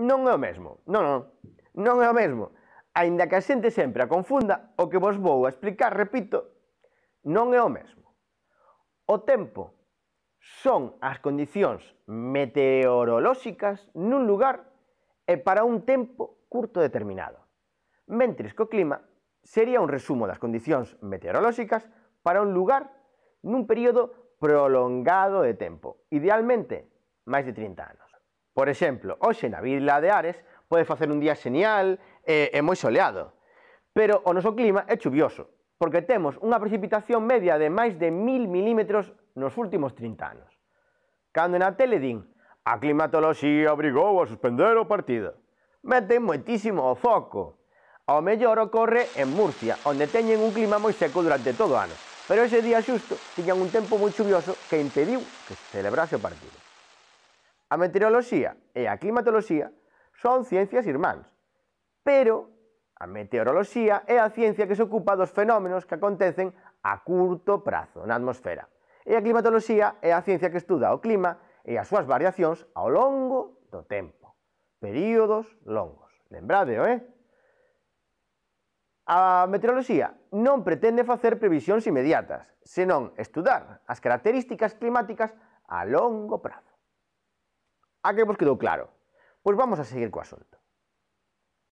non é o mesmo. Non, non, non é o mesmo. Ainda que a xente sempre a confunda, o que vos vou a explicar, repito, non é o mesmo. O tempo son as condicións meteorolóxicas nun lugar e para un tempo curto determinado. Mentres que o clima sería un resumo das condicións meteorolóxicas para un lugar nun período prolongado de tempo, idealmente máis de 30 anos. Por exemplo, hoxe na vila de Ares pode facer un día xenial e, e moi soleado, pero o noso clima é chuvioso, porque temos unha precipitación media de máis de 1000 milímetros nos últimos 30 anos. Cando na tele din a climatoloxía obrigou a suspender o partido, Mete moitísimo o foco. Ao mellor ocorre en Murcia, onde teñen un clima moi seco durante todo o ano, pero ese día xusto tiñan un tempo moi chuvioso que impediu que se celebrase o partido. A meteoroloxía e a climatoloxía son ciencias irmáns, pero a meteoroloxía é a ciencia que se ocupa dos fenómenos que acontecen a curto prazo na atmosfera. E a climatoloxía é a ciencia que estuda o clima e as súas variacións ao longo do tempo. Períodos longos. Lembrade, eh? A meteoroloxía non pretende facer previsións inmediatas, senón estudar as características climáticas a longo prazo. ¿A qué hemos quedado claro? Pues vamos a seguir con asunto.